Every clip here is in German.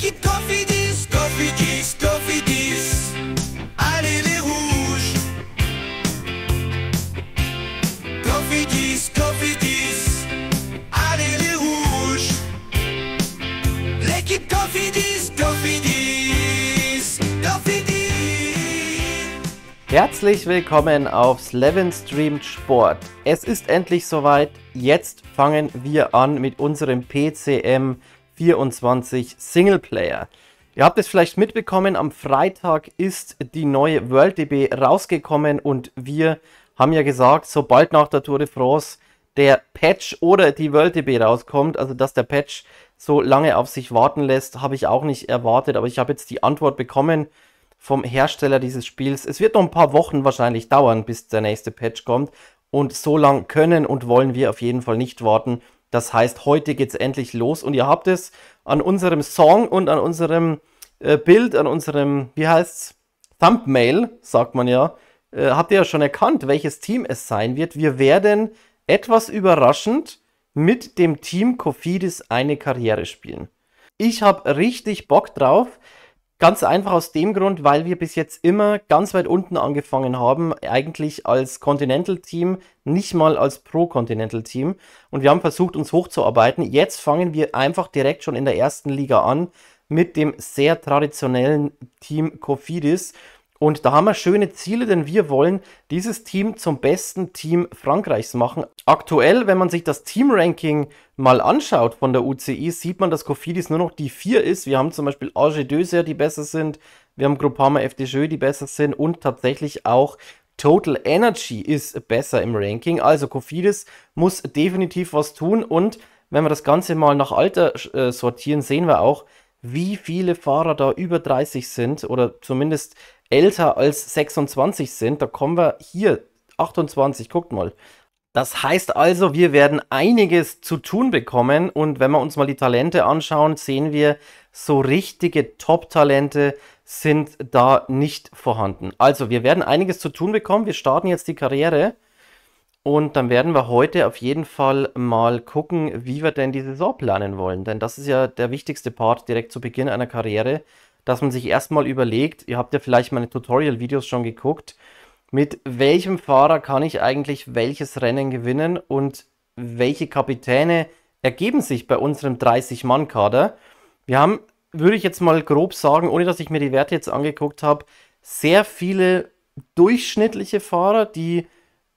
gibt Coffidies, Coffidies, Coffidies. Allez les rouges. Coffidies, Coffidies. Allez les rouges. L'équipe Coffidies, Coffidies, Coffidies. Herzlich willkommen auf Slevin Streamed Sport. Es ist endlich soweit. Jetzt fangen wir an mit unserem PCM 24 Singleplayer. Ihr habt es vielleicht mitbekommen, am Freitag ist die neue WorldDB rausgekommen und wir haben ja gesagt, sobald nach der Tour de France der Patch oder die WorldDB rauskommt, also dass der Patch so lange auf sich warten lässt, habe ich auch nicht erwartet, aber ich habe jetzt die Antwort bekommen vom Hersteller dieses Spiels. Es wird noch ein paar Wochen wahrscheinlich dauern, bis der nächste Patch kommt und so lange können und wollen wir auf jeden Fall nicht warten. Das heißt, heute geht's endlich los und ihr habt es an unserem Song und an unserem äh, Bild, an unserem, wie heißt's, Thumbnail, sagt man ja, äh, habt ihr ja schon erkannt, welches Team es sein wird. Wir werden etwas überraschend mit dem Team Kofidis eine Karriere spielen. Ich habe richtig Bock drauf. Ganz einfach aus dem Grund, weil wir bis jetzt immer ganz weit unten angefangen haben, eigentlich als Continental-Team, nicht mal als Pro-Continental-Team. Und wir haben versucht, uns hochzuarbeiten. Jetzt fangen wir einfach direkt schon in der ersten Liga an mit dem sehr traditionellen Team Kofidis. Und da haben wir schöne Ziele, denn wir wollen dieses Team zum besten Team Frankreichs machen. Aktuell, wenn man sich das Team-Ranking mal anschaut von der UCI, sieht man, dass Cofidis nur noch die 4 ist. Wir haben zum Beispiel AG Döser, die besser sind. Wir haben Groupama FDJ, die besser sind. Und tatsächlich auch Total Energy ist besser im Ranking. Also Cofidis muss definitiv was tun. Und wenn wir das Ganze mal nach Alter äh, sortieren, sehen wir auch, wie viele Fahrer da über 30 sind oder zumindest älter als 26 sind. Da kommen wir hier 28, guckt mal. Das heißt also, wir werden einiges zu tun bekommen und wenn wir uns mal die Talente anschauen, sehen wir, so richtige Top-Talente sind da nicht vorhanden. Also, wir werden einiges zu tun bekommen. Wir starten jetzt die Karriere. Und dann werden wir heute auf jeden Fall mal gucken, wie wir denn die Saison planen wollen. Denn das ist ja der wichtigste Part direkt zu Beginn einer Karriere, dass man sich erstmal überlegt, ihr habt ja vielleicht meine Tutorial-Videos schon geguckt, mit welchem Fahrer kann ich eigentlich welches Rennen gewinnen und welche Kapitäne ergeben sich bei unserem 30-Mann-Kader. Wir haben, würde ich jetzt mal grob sagen, ohne dass ich mir die Werte jetzt angeguckt habe, sehr viele durchschnittliche Fahrer, die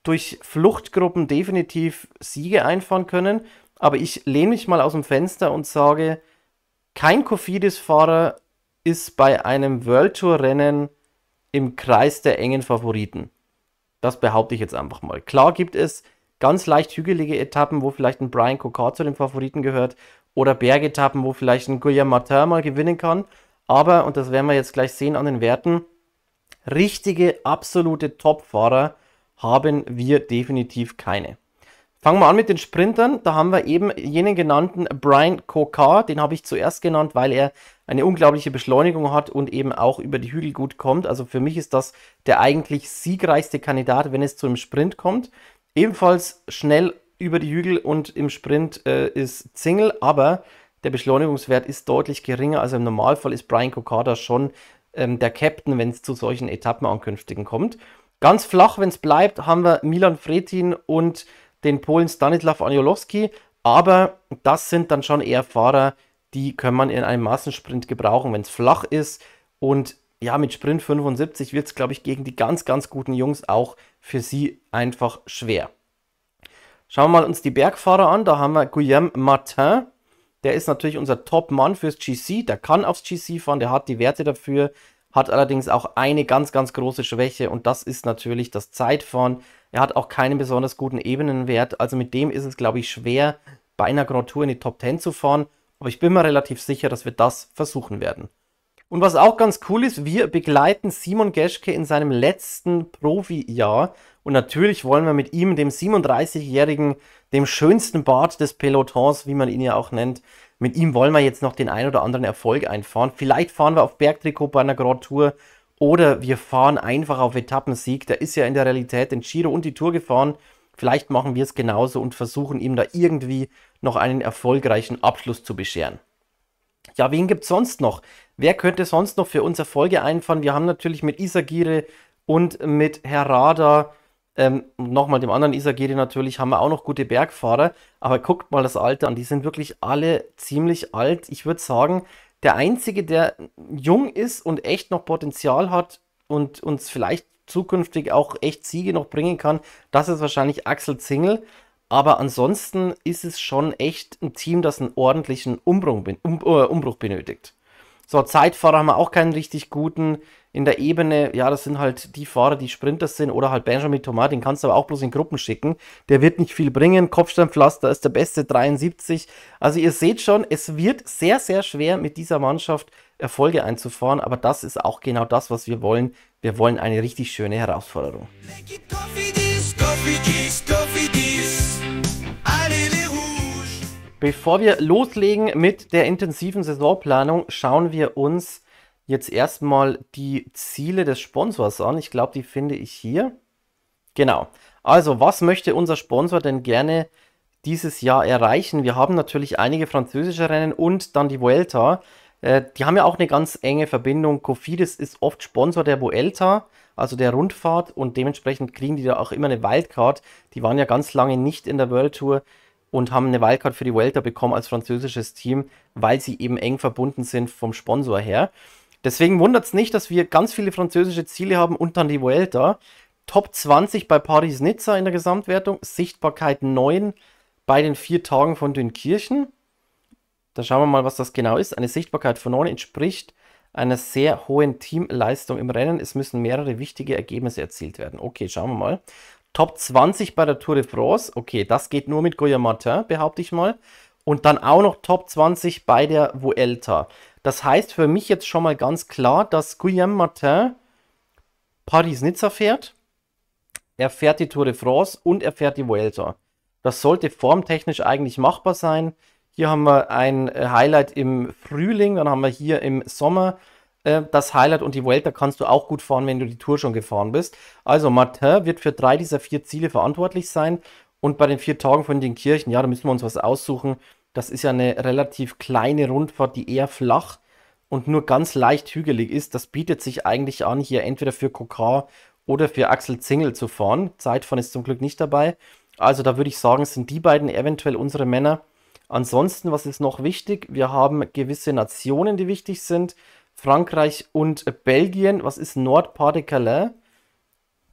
durch Fluchtgruppen definitiv Siege einfahren können. Aber ich lehne mich mal aus dem Fenster und sage, kein Kofidis-Fahrer ist bei einem World Tour-Rennen im Kreis der engen Favoriten. Das behaupte ich jetzt einfach mal. Klar gibt es ganz leicht hügelige Etappen, wo vielleicht ein Brian Cocard zu den Favoriten gehört oder Bergetappen, wo vielleicht ein Guillaume Martin mal gewinnen kann. Aber, und das werden wir jetzt gleich sehen an den Werten, richtige, absolute Top-Fahrer haben wir definitiv keine. Fangen wir an mit den Sprintern. Da haben wir eben jenen genannten Brian Kokar. Den habe ich zuerst genannt, weil er eine unglaubliche Beschleunigung hat und eben auch über die Hügel gut kommt. Also für mich ist das der eigentlich siegreichste Kandidat, wenn es zu einem Sprint kommt. Ebenfalls schnell über die Hügel und im Sprint äh, ist Single, aber der Beschleunigungswert ist deutlich geringer. Also im Normalfall ist Brian Kokar da schon ähm, der Captain, wenn es zu solchen Etappenankünftigen kommt. Ganz flach, wenn es bleibt, haben wir Milan Fretin und den Polen Stanislav Anjolowski. Aber das sind dann schon eher Fahrer, die kann man in einem Massensprint gebrauchen, wenn es flach ist. Und ja, mit Sprint 75 wird es, glaube ich, gegen die ganz, ganz guten Jungs auch für sie einfach schwer. Schauen wir mal uns die Bergfahrer an. Da haben wir Guillaume Martin. Der ist natürlich unser Top-Mann fürs GC. Der kann aufs GC fahren, der hat die Werte dafür hat allerdings auch eine ganz, ganz große Schwäche und das ist natürlich das Zeitfahren. Er hat auch keinen besonders guten Ebenenwert, also mit dem ist es, glaube ich, schwer, bei einer Grand Tour in die Top 10 zu fahren, aber ich bin mir relativ sicher, dass wir das versuchen werden. Und was auch ganz cool ist, wir begleiten Simon Geschke in seinem letzten Profi-Jahr. Und natürlich wollen wir mit ihm, dem 37-Jährigen, dem schönsten Bart des Pelotons, wie man ihn ja auch nennt, mit ihm wollen wir jetzt noch den ein oder anderen Erfolg einfahren. Vielleicht fahren wir auf Bergtrikot bei einer Grand Tour oder wir fahren einfach auf Etappensieg. Da ist ja in der Realität den Giro und die Tour gefahren. Vielleicht machen wir es genauso und versuchen ihm da irgendwie noch einen erfolgreichen Abschluss zu bescheren. Ja, wen gibt es sonst noch? Wer könnte sonst noch für uns Erfolge einfahren? Wir haben natürlich mit Isagire und mit Herr Radar ähm, nochmal dem anderen Isagiri natürlich haben wir auch noch gute Bergfahrer, aber guckt mal das Alter an, die sind wirklich alle ziemlich alt. Ich würde sagen, der einzige, der jung ist und echt noch Potenzial hat und uns vielleicht zukünftig auch echt Siege noch bringen kann, das ist wahrscheinlich Axel Zingel. Aber ansonsten ist es schon echt ein Team, das einen ordentlichen Umbruch, äh, Umbruch benötigt. So, Zeitfahrer haben wir auch keinen richtig guten. In der Ebene, ja, das sind halt die Fahrer, die Sprinter sind oder halt Benjamin Thomas, den kannst du aber auch bloß in Gruppen schicken. Der wird nicht viel bringen. Kopfsteinpflaster ist der beste 73. Also ihr seht schon, es wird sehr, sehr schwer mit dieser Mannschaft Erfolge einzufahren, aber das ist auch genau das, was wir wollen. Wir wollen eine richtig schöne Herausforderung. Make it coffee this, coffee this, coffee this. Bevor wir loslegen mit der intensiven Saisonplanung, schauen wir uns jetzt erstmal die Ziele des Sponsors an. Ich glaube, die finde ich hier. Genau. Also, was möchte unser Sponsor denn gerne dieses Jahr erreichen? Wir haben natürlich einige französische Rennen und dann die Vuelta. Äh, die haben ja auch eine ganz enge Verbindung. Cofidis ist oft Sponsor der Vuelta, also der Rundfahrt, und dementsprechend kriegen die da auch immer eine Wildcard. Die waren ja ganz lange nicht in der World Tour und haben eine Wildcard für die Welter bekommen als französisches Team, weil sie eben eng verbunden sind vom Sponsor her. Deswegen wundert es nicht, dass wir ganz viele französische Ziele haben und dann die Vuelta. Top 20 bei Paris-Nizza in der Gesamtwertung, Sichtbarkeit 9 bei den vier Tagen von Dünkirchen. Da schauen wir mal, was das genau ist. Eine Sichtbarkeit von 9 entspricht einer sehr hohen Teamleistung im Rennen. Es müssen mehrere wichtige Ergebnisse erzielt werden. Okay, schauen wir mal. Top 20 bei der Tour de France. Okay, das geht nur mit Guillaume Martin, behaupte ich mal. Und dann auch noch Top 20 bei der Vuelta. Das heißt für mich jetzt schon mal ganz klar, dass Guillaume Martin Paris-Nizza fährt. Er fährt die Tour de France und er fährt die Vuelta. Das sollte formtechnisch eigentlich machbar sein. Hier haben wir ein Highlight im Frühling, dann haben wir hier im Sommer äh, das Highlight und die Welt, da kannst du auch gut fahren, wenn du die Tour schon gefahren bist. Also Martin wird für drei dieser vier Ziele verantwortlich sein und bei den vier Tagen von den Kirchen, ja, da müssen wir uns was aussuchen. Das ist ja eine relativ kleine Rundfahrt, die eher flach und nur ganz leicht hügelig ist. Das bietet sich eigentlich an, hier entweder für Kokar oder für Axel Zingel zu fahren. Zeitfahren ist zum Glück nicht dabei. Also da würde ich sagen, sind die beiden eventuell unsere Männer. Ansonsten, was ist noch wichtig? Wir haben gewisse Nationen, die wichtig sind. Frankreich und Belgien. Was ist Nord Pas-de-Calais?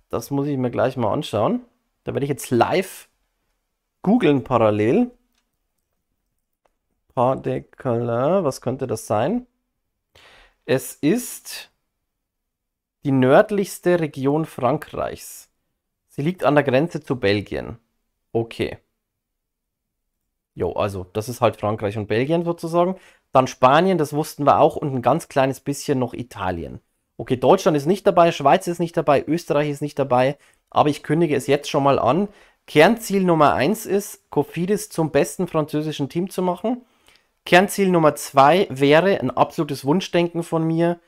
Das muss ich mir gleich mal anschauen. Da werde ich jetzt live googeln parallel. Pas-de-Calais, was könnte das sein? Es ist die nördlichste Region Frankreichs. Sie liegt an der Grenze zu Belgien. Okay. Jo, also das ist halt Frankreich und Belgien sozusagen. Dann Spanien, das wussten wir auch, und ein ganz kleines bisschen noch Italien. Okay, Deutschland ist nicht dabei, Schweiz ist nicht dabei, Österreich ist nicht dabei, aber ich kündige es jetzt schon mal an. Kernziel Nummer 1 ist, Kofidis zum besten französischen Team zu machen. Kernziel Nummer 2 wäre ein absolutes Wunschdenken von mir,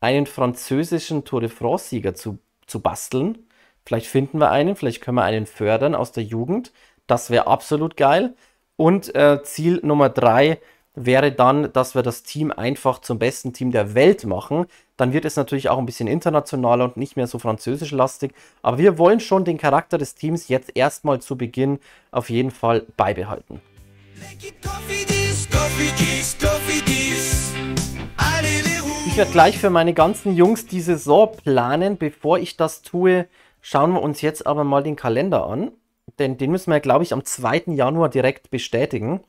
einen französischen Tour de France-Sieger zu, zu basteln. Vielleicht finden wir einen, vielleicht können wir einen fördern aus der Jugend. Das wäre absolut geil. Und äh, Ziel Nummer 3 wäre dann, dass wir das Team einfach zum besten Team der Welt machen. Dann wird es natürlich auch ein bisschen internationaler und nicht mehr so französisch lastig. Aber wir wollen schon den Charakter des Teams jetzt erstmal zu Beginn auf jeden Fall beibehalten. Ich werde gleich für meine ganzen Jungs die Saison planen. Bevor ich das tue, schauen wir uns jetzt aber mal den Kalender an. Denn den müssen wir, glaube ich, am 2. Januar direkt bestätigen.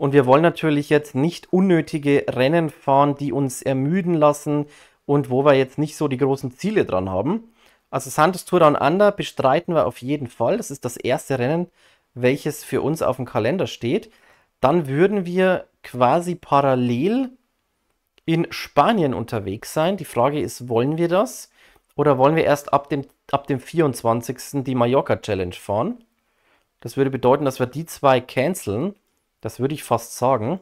Und wir wollen natürlich jetzt nicht unnötige Rennen fahren, die uns ermüden lassen und wo wir jetzt nicht so die großen Ziele dran haben. Also Santos Tour Down Under bestreiten wir auf jeden Fall. Das ist das erste Rennen, welches für uns auf dem Kalender steht. Dann würden wir quasi parallel in Spanien unterwegs sein. Die Frage ist, wollen wir das? Oder wollen wir erst ab dem, ab dem 24. die Mallorca Challenge fahren? Das würde bedeuten, dass wir die zwei canceln. Das würde ich fast sagen.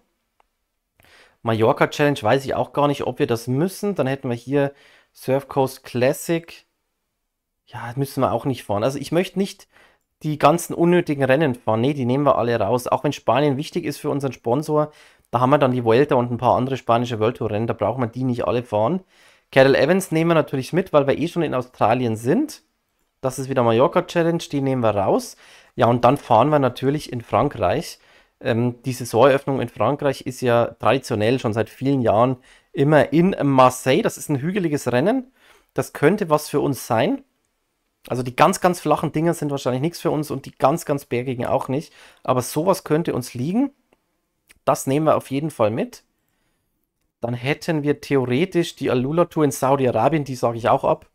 Mallorca Challenge weiß ich auch gar nicht, ob wir das müssen. Dann hätten wir hier Surf Coast Classic. Ja, müssen wir auch nicht fahren. Also ich möchte nicht die ganzen unnötigen Rennen fahren. Nee, die nehmen wir alle raus. Auch wenn Spanien wichtig ist für unseren Sponsor, da haben wir dann die Vuelta und ein paar andere spanische World Tour Rennen. Da brauchen wir die nicht alle fahren. Carol Evans nehmen wir natürlich mit, weil wir eh schon in Australien sind. Das ist wieder Mallorca Challenge, die nehmen wir raus. Ja, und dann fahren wir natürlich in Frankreich ähm, die Saisoneröffnung in Frankreich ist ja traditionell schon seit vielen Jahren immer in Marseille. Das ist ein hügeliges Rennen. Das könnte was für uns sein. Also die ganz, ganz flachen Dinger sind wahrscheinlich nichts für uns und die ganz, ganz bergigen auch nicht. Aber sowas könnte uns liegen. Das nehmen wir auf jeden Fall mit. Dann hätten wir theoretisch die Alula-Tour in Saudi-Arabien, die sage ich auch ab.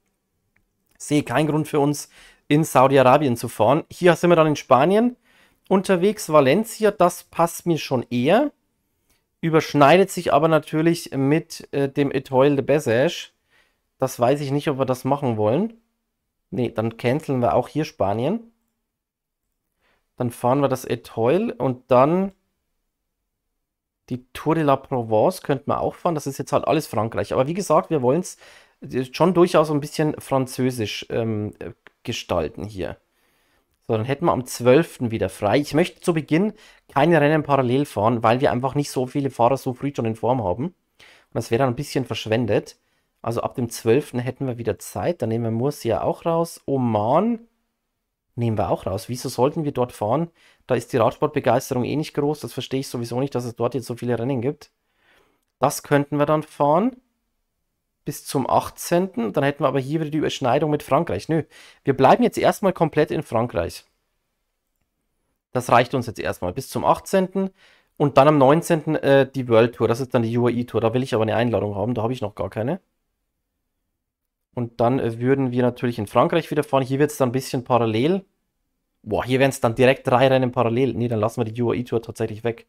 Sehe keinen Grund für uns, in Saudi-Arabien zu fahren. Hier sind wir dann in Spanien unterwegs. Valencia, das passt mir schon eher. Überschneidet sich aber natürlich mit äh, dem Etoile de Bessage. Das weiß ich nicht, ob wir das machen wollen. Ne, dann canceln wir auch hier Spanien. Dann fahren wir das Etoile und dann die Tour de la Provence könnten wir auch fahren. Das ist jetzt halt alles Frankreich. Aber wie gesagt, wir wollen es äh, schon durchaus ein bisschen französisch ähm, äh, gestalten hier. So, dann hätten wir am 12. wieder frei. Ich möchte zu Beginn keine Rennen parallel fahren, weil wir einfach nicht so viele Fahrer so früh schon in Form haben. Und das wäre dann ein bisschen verschwendet. Also ab dem 12. hätten wir wieder Zeit. Dann nehmen wir Murcia auch raus. Oman nehmen wir auch raus. Wieso sollten wir dort fahren? Da ist die Radsportbegeisterung eh nicht groß. Das verstehe ich sowieso nicht, dass es dort jetzt so viele Rennen gibt. Das könnten wir dann fahren bis zum 18. Dann hätten wir aber hier wieder die Überschneidung mit Frankreich. Nö, wir bleiben jetzt erstmal komplett in Frankreich. Das reicht uns jetzt erstmal bis zum 18. Und dann am 19. Äh, die World Tour. Das ist dann die UAE Tour. Da will ich aber eine Einladung haben. Da habe ich noch gar keine. Und dann äh, würden wir natürlich in Frankreich wieder fahren. Hier wird es dann ein bisschen parallel. Boah, hier wären es dann direkt drei Rennen parallel. Nee, dann lassen wir die UAE Tour tatsächlich weg.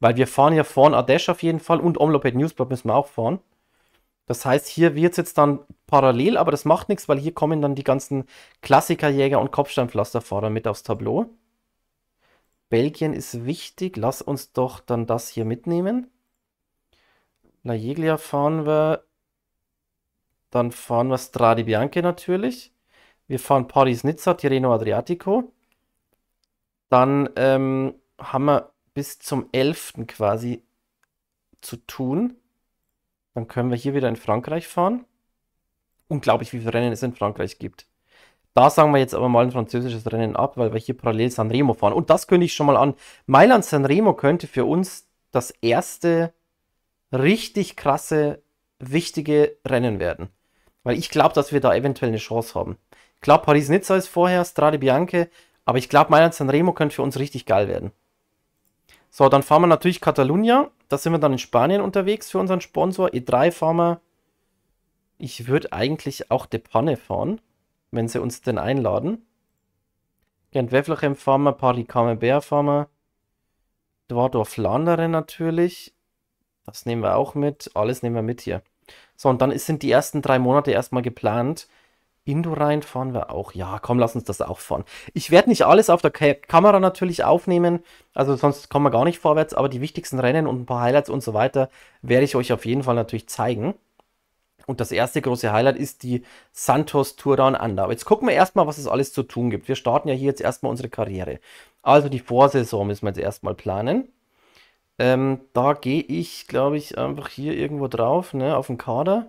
Weil wir fahren ja vorn Adesh auf jeden Fall und Omloped Newsblog müssen wir auch fahren. Das heißt, hier wird es jetzt dann parallel, aber das macht nichts, weil hier kommen dann die ganzen Klassikerjäger und Kopfsteinpflasterfahrer mit aufs Tableau. Belgien ist wichtig. Lass uns doch dann das hier mitnehmen. La Jeglia fahren wir. Dann fahren wir Strade Bianche natürlich. Wir fahren Paris-Nizza, Tirreno Adriatico. Dann ähm, haben wir bis zum 11. quasi zu tun. Dann können wir hier wieder in Frankreich fahren. Unglaublich, wie viele Rennen es in Frankreich gibt. Da sagen wir jetzt aber mal ein französisches Rennen ab, weil wir hier parallel Sanremo fahren. Und das kündige ich schon mal an. Mailand Sanremo könnte für uns das erste richtig krasse, wichtige Rennen werden. Weil ich glaube, dass wir da eventuell eine Chance haben. Ich glaube, Paris-Nizza ist vorher, Strade Bianche, aber ich glaube, Mailand Sanremo könnte für uns richtig geil werden. So, dann fahren wir natürlich Catalunya. Da sind wir dann in Spanien unterwegs für unseren Sponsor. E3 fahren wir. Ich würde eigentlich auch De Panne fahren, wenn sie uns denn einladen. gent Wevelchem fahren wir, Paris-Camembert fahren wir. Dordorf Landere natürlich. Das nehmen wir auch mit. Alles nehmen wir mit hier. So, und dann sind die ersten drei Monate erstmal geplant, Indurain fahren wir auch. Ja, komm, lass uns das auch fahren. Ich werde nicht alles auf der Ka Kamera natürlich aufnehmen, also sonst kommen wir gar nicht vorwärts, aber die wichtigsten Rennen und ein paar Highlights und so weiter werde ich euch auf jeden Fall natürlich zeigen. Und das erste große Highlight ist die Santos Tour Down Under. Aber jetzt gucken wir erstmal, was es alles zu tun gibt. Wir starten ja hier jetzt erstmal unsere Karriere. Also die Vorsaison müssen wir jetzt erstmal planen. Ähm, da gehe ich, glaube ich, einfach hier irgendwo drauf, ne, auf den Kader.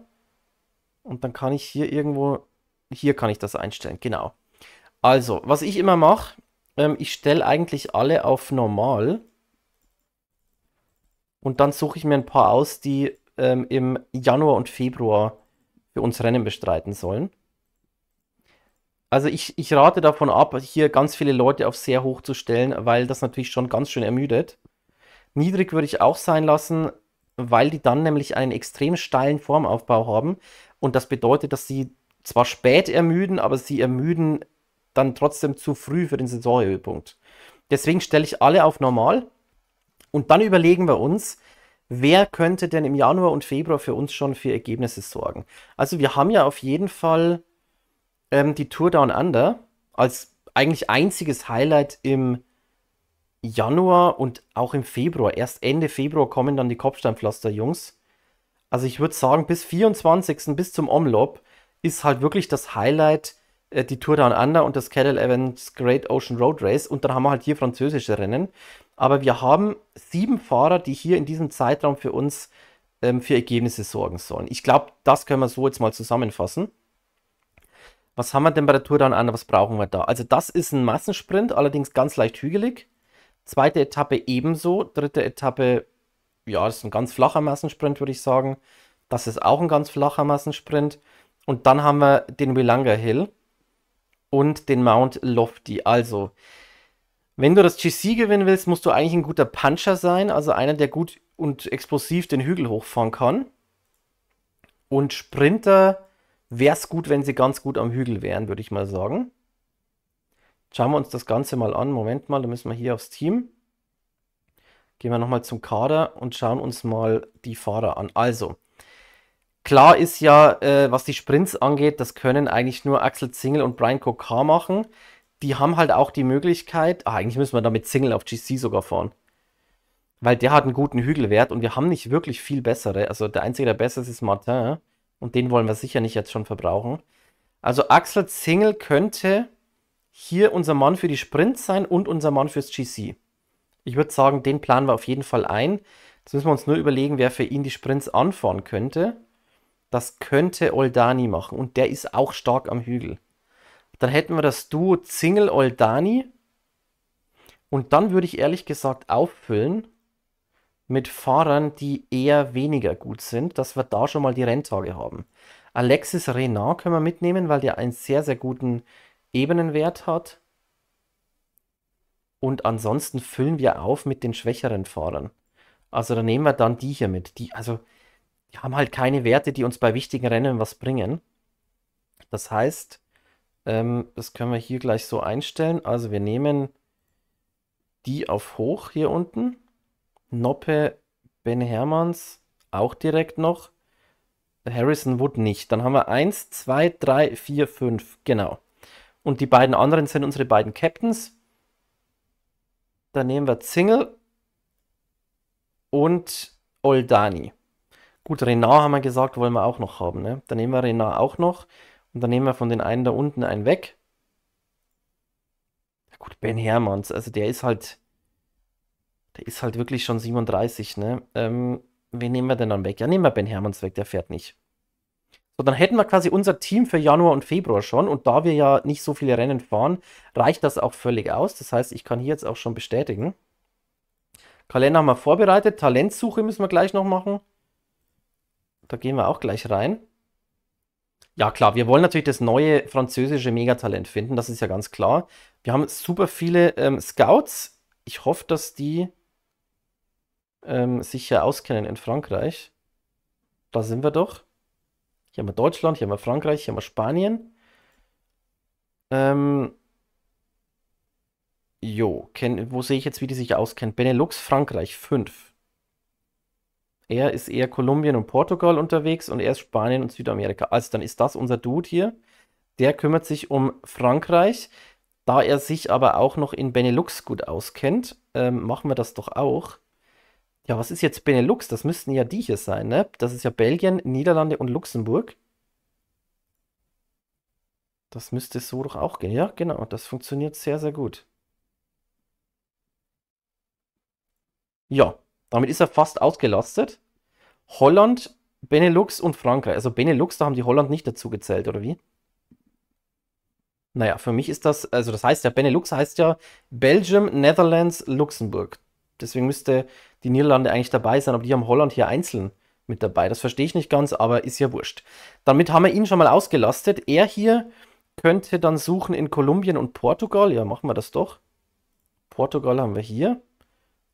Und dann kann ich hier irgendwo hier kann ich das einstellen, genau. Also, was ich immer mache, ähm, ich stelle eigentlich alle auf normal und dann suche ich mir ein paar aus, die ähm, im Januar und Februar für uns Rennen bestreiten sollen. Also ich, ich rate davon ab, hier ganz viele Leute auf sehr hoch zu stellen, weil das natürlich schon ganz schön ermüdet. Niedrig würde ich auch sein lassen, weil die dann nämlich einen extrem steilen Formaufbau haben und das bedeutet, dass sie zwar spät ermüden, aber sie ermüden dann trotzdem zu früh für den Sensorhöhepunkt. Deswegen stelle ich alle auf normal und dann überlegen wir uns, wer könnte denn im Januar und Februar für uns schon für Ergebnisse sorgen. Also wir haben ja auf jeden Fall ähm, die Tour Down Under als eigentlich einziges Highlight im Januar und auch im Februar. Erst Ende Februar kommen dann die Kopfsteinpflaster-Jungs. Also ich würde sagen, bis 24. bis zum Omlop ist halt wirklich das Highlight äh, die Tour Down Under und das Cattle Evans Great Ocean Road Race. Und dann haben wir halt hier französische Rennen. Aber wir haben sieben Fahrer, die hier in diesem Zeitraum für uns ähm, für Ergebnisse sorgen sollen. Ich glaube, das können wir so jetzt mal zusammenfassen. Was haben wir denn bei der Tour Down Under? Was brauchen wir da? Also das ist ein Massensprint, allerdings ganz leicht hügelig. Zweite Etappe ebenso. Dritte Etappe, ja, das ist ein ganz flacher Massensprint, würde ich sagen. Das ist auch ein ganz flacher Massensprint. Und dann haben wir den Willanga Hill und den Mount Lofty. Also, wenn du das GC gewinnen willst, musst du eigentlich ein guter Puncher sein, also einer, der gut und explosiv den Hügel hochfahren kann. Und Sprinter wäre es gut, wenn sie ganz gut am Hügel wären, würde ich mal sagen. Schauen wir uns das Ganze mal an. Moment mal, da müssen wir hier aufs Team. Gehen wir nochmal zum Kader und schauen uns mal die Fahrer an. Also, Klar ist ja, äh, was die Sprints angeht, das können eigentlich nur Axel Zingel und Brian Kokar machen. Die haben halt auch die Möglichkeit, ach, eigentlich müssen wir da mit Zingel auf GC sogar fahren. Weil der hat einen guten Hügelwert und wir haben nicht wirklich viel bessere. Also der einzige, der besser ist, ist Martin. Und den wollen wir sicher nicht jetzt schon verbrauchen. Also Axel Zingel könnte hier unser Mann für die Sprints sein und unser Mann fürs GC. Ich würde sagen, den planen wir auf jeden Fall ein. Jetzt müssen wir uns nur überlegen, wer für ihn die Sprints anfahren könnte. Das könnte Oldani machen und der ist auch stark am Hügel. Dann hätten wir das Duo Zingel Oldani. Und dann würde ich ehrlich gesagt auffüllen mit Fahrern, die eher weniger gut sind, dass wir da schon mal die Renntage haben. Alexis Renard können wir mitnehmen, weil der einen sehr, sehr guten Ebenenwert hat. Und ansonsten füllen wir auf mit den schwächeren Fahrern. Also da nehmen wir dann die hier mit. Die, also die haben halt keine Werte, die uns bei wichtigen Rennen was bringen. Das heißt, ähm, das können wir hier gleich so einstellen. Also wir nehmen die auf hoch hier unten. Noppe, Ben Hermanns auch direkt noch. Harrison Wood nicht. Dann haben wir 1, 2, 3, 4, 5. Genau. Und die beiden anderen sind unsere beiden Captains. Dann nehmen wir Zingle und Oldani. Gut, Renard haben wir gesagt, wollen wir auch noch haben. Ne? Dann nehmen wir Renard auch noch. Und dann nehmen wir von den einen da unten einen weg. Ja, gut, Ben Hermanns, also der ist halt. Der ist halt wirklich schon 37, ne? Ähm, wen nehmen wir denn dann weg? Ja, nehmen wir Ben Hermanns weg, der fährt nicht. So, dann hätten wir quasi unser Team für Januar und Februar schon. Und da wir ja nicht so viele Rennen fahren, reicht das auch völlig aus. Das heißt, ich kann hier jetzt auch schon bestätigen. Kalender haben wir vorbereitet. Talentsuche müssen wir gleich noch machen. Da gehen wir auch gleich rein. Ja, klar, wir wollen natürlich das neue französische Megatalent finden, das ist ja ganz klar. Wir haben super viele ähm, Scouts. Ich hoffe, dass die ähm, sich ja auskennen in Frankreich. Da sind wir doch. Hier haben wir Deutschland, hier haben wir Frankreich, hier haben wir Spanien. Ähm, jo, kenn, wo sehe ich jetzt, wie die sich auskennen? Benelux, Frankreich, 5. Er ist eher Kolumbien und Portugal unterwegs und er ist Spanien und Südamerika. Also dann ist das unser Dude hier. Der kümmert sich um Frankreich. Da er sich aber auch noch in Benelux gut auskennt, ähm, machen wir das doch auch. Ja, was ist jetzt Benelux? Das müssten ja die hier sein, ne? Das ist ja Belgien, Niederlande und Luxemburg. Das müsste so doch auch gehen. Ja, genau. Das funktioniert sehr, sehr gut. Ja, damit ist er fast ausgelastet. Holland, Benelux und Frankreich. Also Benelux, da haben die Holland nicht dazu gezählt, oder wie? Naja, für mich ist das, also das heißt ja, Benelux heißt ja Belgium, Netherlands, Luxemburg. Deswegen müsste die Niederlande eigentlich dabei sein, aber die haben Holland hier einzeln mit dabei. Das verstehe ich nicht ganz, aber ist ja wurscht. Damit haben wir ihn schon mal ausgelastet. Er hier könnte dann suchen in Kolumbien und Portugal. Ja, machen wir das doch. Portugal haben wir hier.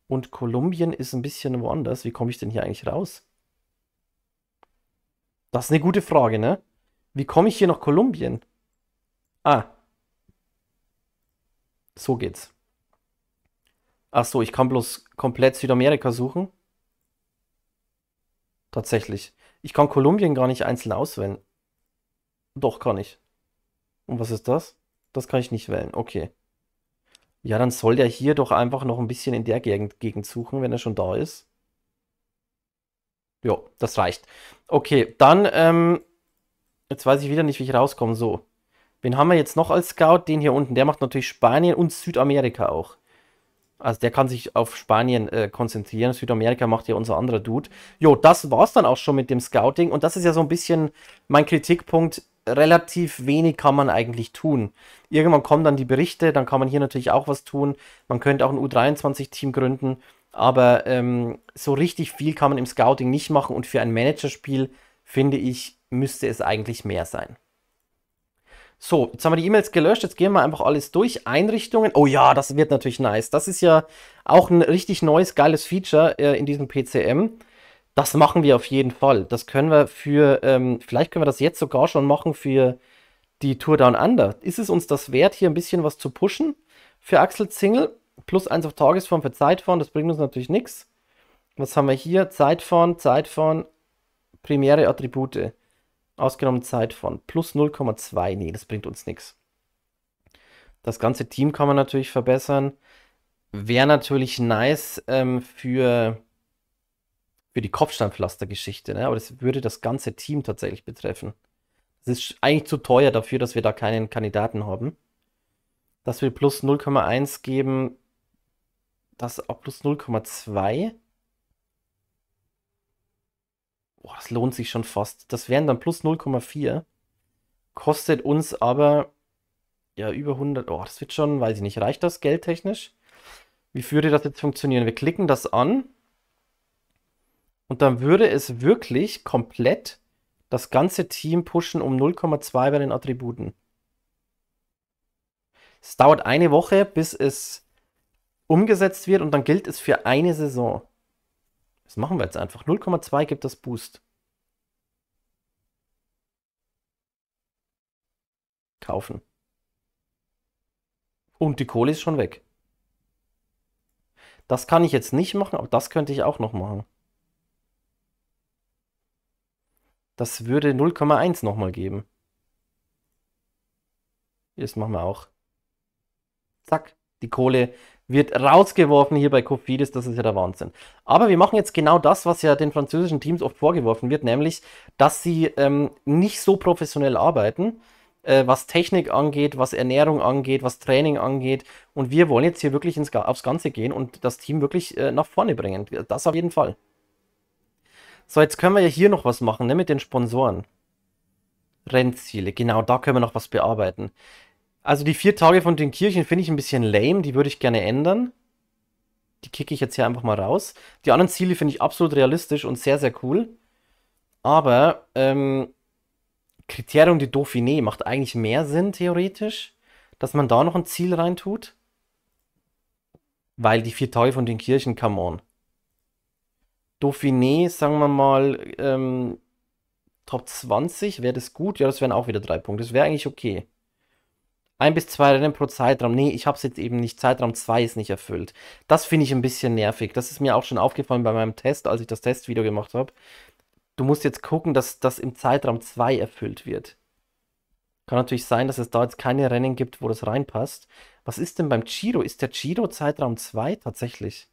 Und Kolumbien ist ein bisschen woanders. Wie komme ich denn hier eigentlich raus? Das ist eine gute Frage, ne? Wie komme ich hier nach Kolumbien? Ah. So geht's. Ach so, ich kann bloß komplett Südamerika suchen. Tatsächlich. Ich kann Kolumbien gar nicht einzeln auswählen. Doch, kann ich. Und was ist das? Das kann ich nicht wählen. Okay. Ja, dann soll der hier doch einfach noch ein bisschen in der Gegend, suchen, wenn er schon da ist. Ja, das reicht. Okay, dann, ähm, jetzt weiß ich wieder nicht, wie ich rauskomme. So, wen haben wir jetzt noch als Scout? Den hier unten, der macht natürlich Spanien und Südamerika auch. Also der kann sich auf Spanien äh, konzentrieren. Südamerika macht ja unser anderer Dude. Jo, das war's dann auch schon mit dem Scouting. Und das ist ja so ein bisschen mein Kritikpunkt relativ wenig kann man eigentlich tun. Irgendwann kommen dann die Berichte, dann kann man hier natürlich auch was tun. Man könnte auch ein U23-Team gründen, aber ähm, so richtig viel kann man im Scouting nicht machen und für ein Managerspiel, finde ich, müsste es eigentlich mehr sein. So, jetzt haben wir die E-Mails gelöscht, jetzt gehen wir einfach alles durch. Einrichtungen, oh ja, das wird natürlich nice. Das ist ja auch ein richtig neues, geiles Feature äh, in diesem PCM. Das machen wir auf jeden Fall. Das können wir für, ähm, vielleicht können wir das jetzt sogar schon machen für die Tour Down Under. Ist es uns das wert, hier ein bisschen was zu pushen für Axel Zingel? Plus eins auf Tagesform für Zeitfahren, das bringt uns natürlich nichts. Was haben wir hier? Zeitfahren, Zeitfahren, primäre Attribute. Ausgenommen Zeitfahren. Plus 0,2. Nee, das bringt uns nichts. Das ganze Team kann man natürlich verbessern. Wäre natürlich nice ähm, für für die Kopfsteinpflaster-Geschichte, ne? aber das würde das ganze Team tatsächlich betreffen. Das ist eigentlich zu teuer dafür, dass wir da keinen Kandidaten haben. Dass wir plus 0,1 geben, das auch plus 0,2. Boah, das lohnt sich schon fast. Das wären dann plus 0,4. Kostet uns aber ja über 100. Oh, das wird schon, weiß ich nicht, reicht das geldtechnisch? Wie würde das jetzt funktionieren? Wir klicken das an und dann würde es wirklich komplett das ganze Team pushen um 0,2 bei den Attributen. Es dauert eine Woche, bis es umgesetzt wird und dann gilt es für eine Saison. Das machen wir jetzt einfach. 0,2 gibt das Boost. Kaufen. Und die Kohle ist schon weg. Das kann ich jetzt nicht machen, aber das könnte ich auch noch machen. Das würde 0,1 nochmal geben. Das machen wir auch. Zack, die Kohle wird rausgeworfen hier bei Cofidis, das ist ja der Wahnsinn. Aber wir machen jetzt genau das, was ja den französischen Teams oft vorgeworfen wird, nämlich, dass sie ähm, nicht so professionell arbeiten, äh, was Technik angeht, was Ernährung angeht, was Training angeht. Und wir wollen jetzt hier wirklich ins, aufs Ganze gehen und das Team wirklich äh, nach vorne bringen. Das auf jeden Fall. So, jetzt können wir ja hier noch was machen, ne, mit den Sponsoren. Rennziele, genau, da können wir noch was bearbeiten. Also die vier Tage von den Kirchen finde ich ein bisschen lame, die würde ich gerne ändern. Die kicke ich jetzt hier einfach mal raus. Die anderen Ziele finde ich absolut realistisch und sehr, sehr cool. Aber ähm, Kriterium die Dauphiné macht eigentlich mehr Sinn, theoretisch, dass man da noch ein Ziel reintut. Weil die vier Tage von den Kirchen, come on. Dauphiné, sagen wir mal, ähm, Top 20, wäre das gut? Ja, das wären auch wieder drei Punkte. Das wäre eigentlich okay. Ein bis zwei Rennen pro Zeitraum. Nee, ich habe es jetzt eben nicht. Zeitraum 2 ist nicht erfüllt. Das finde ich ein bisschen nervig. Das ist mir auch schon aufgefallen bei meinem Test, als ich das Testvideo gemacht habe. Du musst jetzt gucken, dass das im Zeitraum 2 erfüllt wird. Kann natürlich sein, dass es da jetzt keine Rennen gibt, wo das reinpasst. Was ist denn beim Giro? Ist der Giro Zeitraum 2 tatsächlich?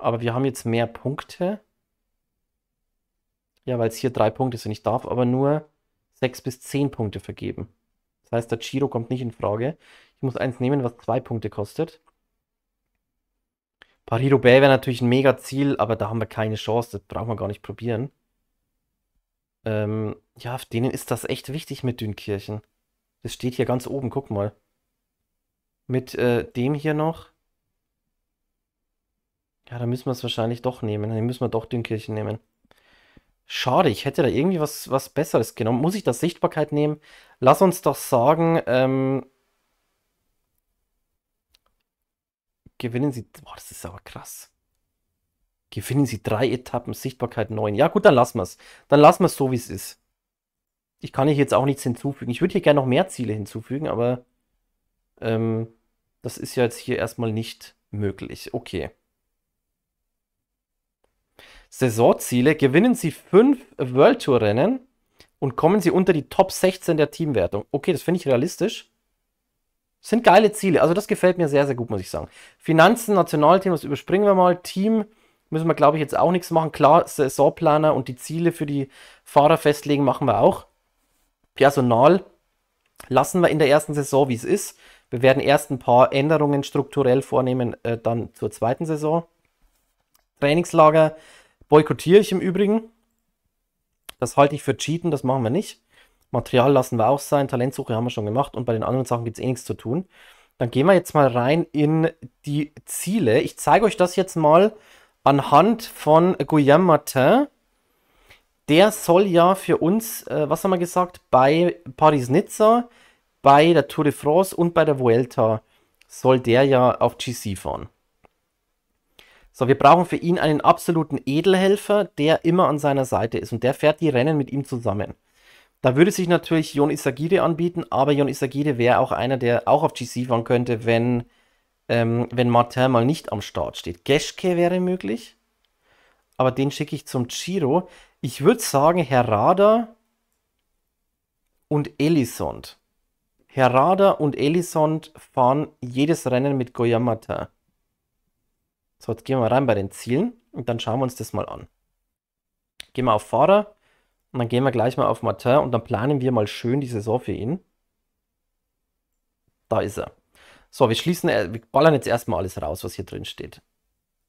Aber wir haben jetzt mehr Punkte. Ja, weil es hier drei Punkte sind. Ich darf aber nur sechs bis zehn Punkte vergeben. Das heißt, der Chiro kommt nicht in Frage. Ich muss eins nehmen, was zwei Punkte kostet. Paris-Roubaix wäre natürlich ein mega Ziel, aber da haben wir keine Chance. Das brauchen wir gar nicht probieren. Ähm, ja, denen ist das echt wichtig mit Dünkirchen. Das steht hier ganz oben, guck mal. Mit äh, dem hier noch. Ja, dann müssen wir es wahrscheinlich doch nehmen. Dann müssen wir doch Dünkirchen nehmen. Schade, ich hätte da irgendwie was, was Besseres genommen. Muss ich da Sichtbarkeit nehmen? Lass uns doch sagen, ähm, gewinnen sie. Boah, das ist aber krass. Gewinnen sie drei Etappen, Sichtbarkeit neun. Ja, gut, dann lassen wir es. Dann lassen wir es so, wie es ist. Ich kann hier jetzt auch nichts hinzufügen. Ich würde hier gerne noch mehr Ziele hinzufügen, aber ähm, das ist ja jetzt hier erstmal nicht möglich. Okay. Saisonziele gewinnen sie fünf World Tour Rennen und kommen sie unter die Top 16 der Teamwertung. Okay, das finde ich realistisch. sind geile Ziele. Also das gefällt mir sehr, sehr gut, muss ich sagen. Finanzen, Nationalteam, das überspringen wir mal. Team müssen wir, glaube ich, jetzt auch nichts machen. Klar, Saisonplaner und die Ziele für die Fahrer festlegen machen wir auch. Personal lassen wir in der ersten Saison, wie es ist. Wir werden erst ein paar Änderungen strukturell vornehmen, äh, dann zur zweiten Saison. Trainingslager, boykottiere ich im Übrigen. Das halte ich für Cheaten, das machen wir nicht. Material lassen wir auch sein, Talentsuche haben wir schon gemacht und bei den anderen Sachen gibt es eh nichts zu tun. Dann gehen wir jetzt mal rein in die Ziele. Ich zeige euch das jetzt mal anhand von Guillaume Martin. Der soll ja für uns, äh, was haben wir gesagt, bei Paris-Nizza, bei der Tour de France und bei der Vuelta soll der ja auf GC fahren. So, wir brauchen für ihn einen absoluten Edelhelfer, der immer an seiner Seite ist und der fährt die Rennen mit ihm zusammen. Da würde sich natürlich Jon Isagide anbieten, aber Jon Isagide wäre auch einer, der auch auf GC fahren könnte, wenn, ähm, wenn Martin mal nicht am Start steht. Geschke wäre möglich, aber den schicke ich zum Giro. Ich würde sagen, Herr Rader und Elisond. Herr Rader und Elisond fahren jedes Rennen mit Goya Martin. So, jetzt gehen wir rein bei den Zielen und dann schauen wir uns das mal an. Gehen wir auf Fahrer und dann gehen wir gleich mal auf Martin und dann planen wir mal schön die Saison für ihn. Da ist er. So, wir schließen, äh, wir ballern jetzt erstmal alles raus, was hier drin steht.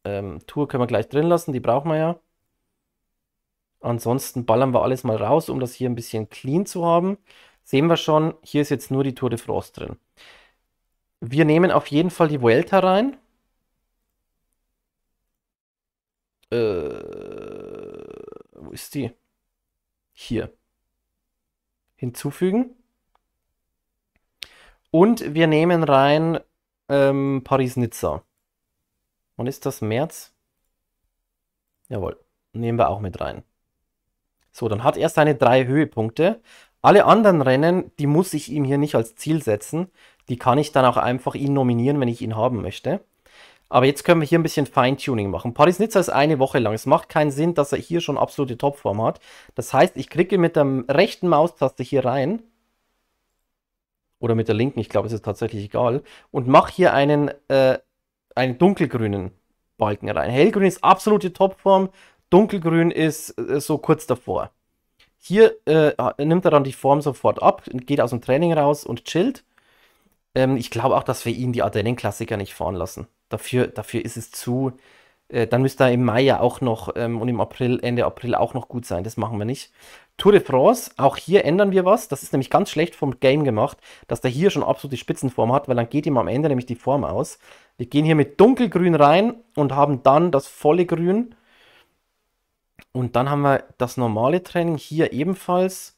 Ähm, Tour können wir gleich drin lassen, die brauchen wir ja. Ansonsten ballern wir alles mal raus, um das hier ein bisschen clean zu haben. Sehen wir schon, hier ist jetzt nur die Tour de France drin. Wir nehmen auf jeden Fall die Vuelta rein. Äh, wo ist die? Hier. Hinzufügen. Und wir nehmen rein ähm, Paris-Nizza. Und ist das? März? Jawohl. Nehmen wir auch mit rein. So, dann hat er seine drei Höhepunkte. Alle anderen Rennen, die muss ich ihm hier nicht als Ziel setzen. Die kann ich dann auch einfach ihn nominieren, wenn ich ihn haben möchte. Aber jetzt können wir hier ein bisschen Feintuning machen. Paris Nizza ist eine Woche lang. Es macht keinen Sinn, dass er hier schon absolute Topform hat. Das heißt, ich klicke mit der rechten Maustaste hier rein. Oder mit der linken, ich glaube, es ist tatsächlich egal. Und mache hier einen, äh, einen dunkelgrünen Balken rein. Hellgrün ist absolute Topform. Dunkelgrün ist äh, so kurz davor. Hier äh, nimmt er dann die Form sofort ab, geht aus dem Training raus und chillt. Ähm, ich glaube auch, dass wir ihn die Ardennen-Klassiker nicht fahren lassen. Dafür, dafür ist es zu. Äh, dann müsste er im Mai ja auch noch ähm, und im April, Ende April auch noch gut sein. Das machen wir nicht. Tour de France, auch hier ändern wir was. Das ist nämlich ganz schlecht vom Game gemacht, dass der hier schon absolut die Spitzenform hat, weil dann geht ihm am Ende nämlich die Form aus. Wir gehen hier mit dunkelgrün rein und haben dann das volle Grün. Und dann haben wir das normale Training hier ebenfalls.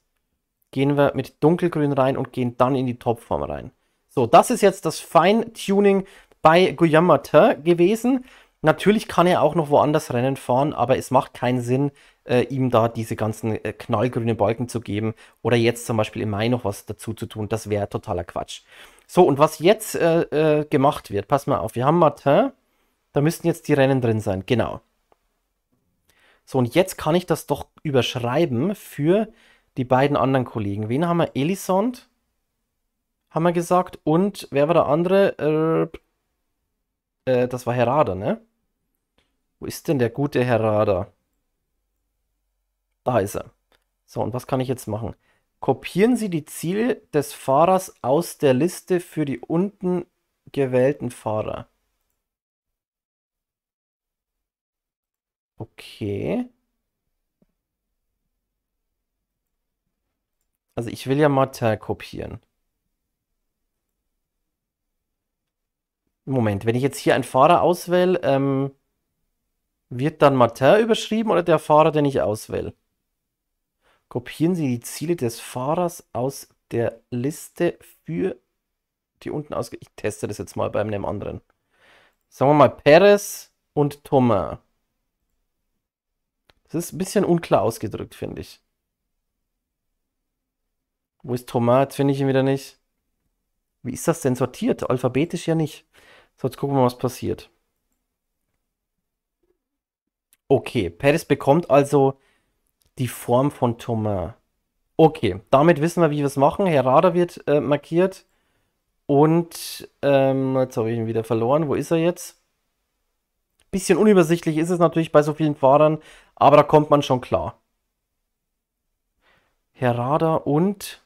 Gehen wir mit dunkelgrün rein und gehen dann in die Topform rein. So, das ist jetzt das Feintuning bei Guillamata gewesen. Natürlich kann er auch noch woanders Rennen fahren, aber es macht keinen Sinn, äh, ihm da diese ganzen äh, knallgrünen Balken zu geben oder jetzt zum Beispiel im Mai noch was dazu zu tun. Das wäre totaler Quatsch. So, und was jetzt äh, äh, gemacht wird, pass mal auf, wir haben Martin, da müssten jetzt die Rennen drin sein, genau. So, und jetzt kann ich das doch überschreiben für die beiden anderen Kollegen. Wen haben wir? Elisand, haben wir gesagt, und wer war der andere? Äh, äh, das war Herada, ne? Wo ist denn der gute Herada? Da ist er. So, und was kann ich jetzt machen? Kopieren Sie die Ziele des Fahrers aus der Liste für die unten gewählten Fahrer. Okay. Also ich will ja Mater kopieren. Moment, wenn ich jetzt hier einen Fahrer auswähle, ähm, wird dann Martin überschrieben oder der Fahrer, den ich auswähle? Kopieren Sie die Ziele des Fahrers aus der Liste für die unten ausge... Ich teste das jetzt mal bei einem anderen. Sagen wir mal Perez und Thomas. Das ist ein bisschen unklar ausgedrückt, finde ich. Wo ist Thomas? Jetzt finde ich ihn wieder nicht. Wie ist das denn sortiert? Alphabetisch ja nicht. So, jetzt gucken wir mal, was passiert. Okay, Paris bekommt also die Form von Thomas. Okay, damit wissen wir, wie wir es machen. Herada wird äh, markiert. Und ähm, jetzt habe ich ihn wieder verloren. Wo ist er jetzt? Bisschen unübersichtlich ist es natürlich bei so vielen Fahrern, aber da kommt man schon klar. Herada und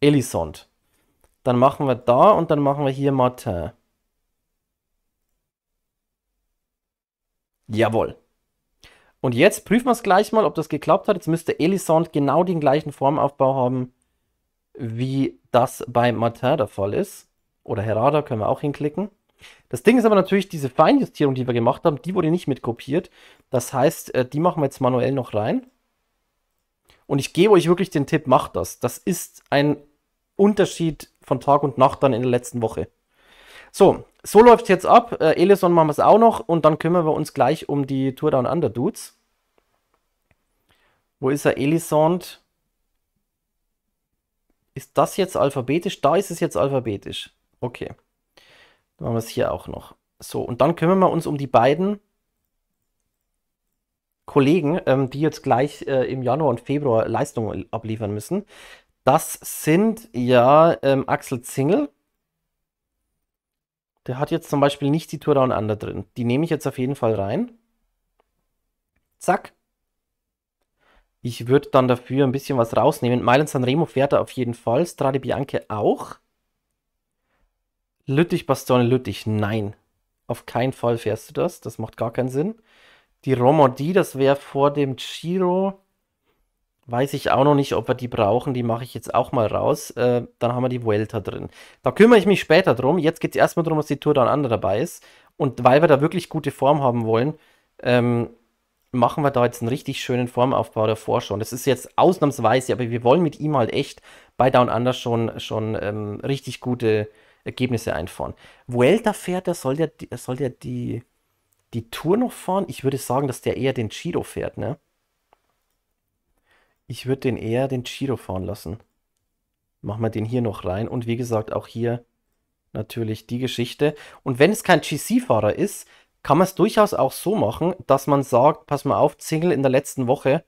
Elisond. Dann machen wir da und dann machen wir hier Martin. Jawohl. Und jetzt prüfen wir es gleich mal, ob das geklappt hat. Jetzt müsste Elisand genau den gleichen Formaufbau haben, wie das bei Martin der Fall ist. Oder Herada können wir auch hinklicken. Das Ding ist aber natürlich, diese Feinjustierung, die wir gemacht haben, die wurde nicht mitkopiert. Das heißt, äh, die machen wir jetzt manuell noch rein. Und ich gebe euch wirklich den Tipp, macht das. Das ist ein Unterschied von Tag und Nacht dann in der letzten Woche. So, so läuft es jetzt ab. Äh, Eleson machen wir es auch noch und dann kümmern wir uns gleich um die Tour Down Under Dudes. Wo ist er? Elisond. Ist das jetzt alphabetisch? Da ist es jetzt alphabetisch. Okay. Dann machen wir es hier auch noch. So, und dann kümmern wir uns um die beiden Kollegen, ähm, die jetzt gleich äh, im Januar und Februar Leistungen abliefern müssen. Das sind ja ähm, Axel Zingel. Der hat jetzt zum Beispiel nicht die Tour Down Under drin. Die nehme ich jetzt auf jeden Fall rein. Zack. Ich würde dann dafür ein bisschen was rausnehmen. Meilen Sanremo fährt er auf jeden Fall. Strade Bianche auch. Lüttich Bastone Lüttich, nein. Auf keinen Fall fährst du das. Das macht gar keinen Sinn. Die Romandie, das wäre vor dem Giro. Weiß ich auch noch nicht, ob wir die brauchen. Die mache ich jetzt auch mal raus. Äh, dann haben wir die Vuelta drin. Da kümmere ich mich später drum. Jetzt geht es erstmal darum, dass die Tour dann andere dabei ist. Und weil wir da wirklich gute Form haben wollen, ähm, machen wir da jetzt einen richtig schönen Formaufbau davor schon. Das ist jetzt ausnahmsweise, aber wir wollen mit ihm halt echt bei Down Under schon, schon ähm, richtig gute Ergebnisse einfahren. Vuelta fährt, da soll der, soll der die, die Tour noch fahren. Ich würde sagen, dass der eher den Giro fährt, ne? Ich würde den eher den Chiro fahren lassen. Machen wir den hier noch rein. Und wie gesagt, auch hier natürlich die Geschichte. Und wenn es kein GC-Fahrer ist, kann man es durchaus auch so machen, dass man sagt, pass mal auf, Single in der letzten Woche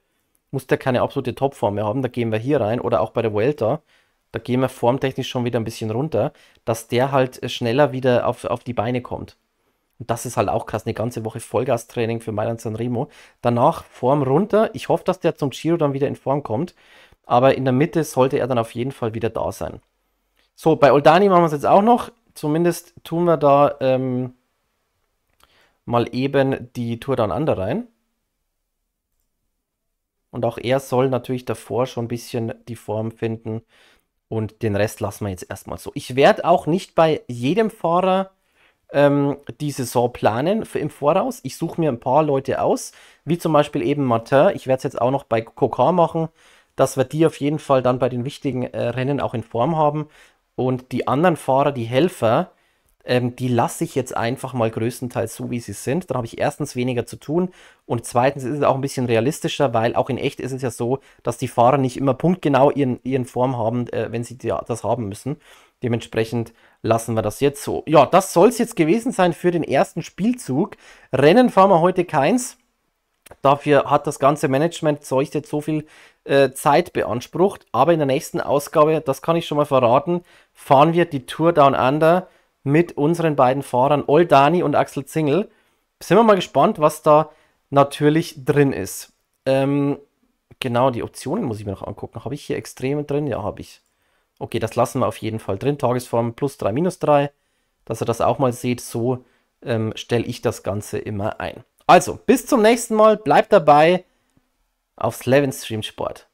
muss der keine absolute Topform mehr haben, da gehen wir hier rein oder auch bei der Vuelta, da gehen wir formtechnisch schon wieder ein bisschen runter, dass der halt schneller wieder auf, auf die Beine kommt. Und das ist halt auch krass, eine ganze Woche Vollgastraining für Mailand Sanremo. Danach Form runter. Ich hoffe, dass der zum Giro dann wieder in Form kommt. Aber in der Mitte sollte er dann auf jeden Fall wieder da sein. So, bei Oldani machen wir es jetzt auch noch. Zumindest tun wir da ähm, mal eben die Tour dann Under rein. Und auch er soll natürlich davor schon ein bisschen die Form finden. Und den Rest lassen wir jetzt erstmal so. Ich werde auch nicht bei jedem Fahrer ähm, die Saison planen im Voraus. Ich suche mir ein paar Leute aus, wie zum Beispiel eben Martin. Ich werde es jetzt auch noch bei Coquin machen, dass wir die auf jeden Fall dann bei den wichtigen äh, Rennen auch in Form haben. Und die anderen Fahrer, die Helfer, ähm, die lasse ich jetzt einfach mal größtenteils so, wie sie sind. Dann habe ich erstens weniger zu tun und zweitens ist es auch ein bisschen realistischer, weil auch in echt ist es ja so, dass die Fahrer nicht immer punktgenau ihren, ihren Form haben, äh, wenn sie die, das haben müssen. Dementsprechend lassen wir das jetzt so. Ja, das soll es jetzt gewesen sein für den ersten Spielzug. Rennen fahren wir heute keins. Dafür hat das ganze Management Zeug jetzt so viel äh, Zeit beansprucht. Aber in der nächsten Ausgabe, das kann ich schon mal verraten, fahren wir die Tour Down Under mit unseren beiden Fahrern Oldani und Axel Zingel. Sind wir mal gespannt, was da natürlich drin ist. Ähm, genau, die Optionen muss ich mir noch angucken. Habe ich hier Extreme drin? Ja, habe ich. Okay, das lassen wir auf jeden Fall drin. Tagesform plus 3, minus 3. Dass ihr das auch mal seht, so ähm, stelle ich das Ganze immer ein. Also, bis zum nächsten Mal. Bleibt dabei aufs Levin Stream Sport.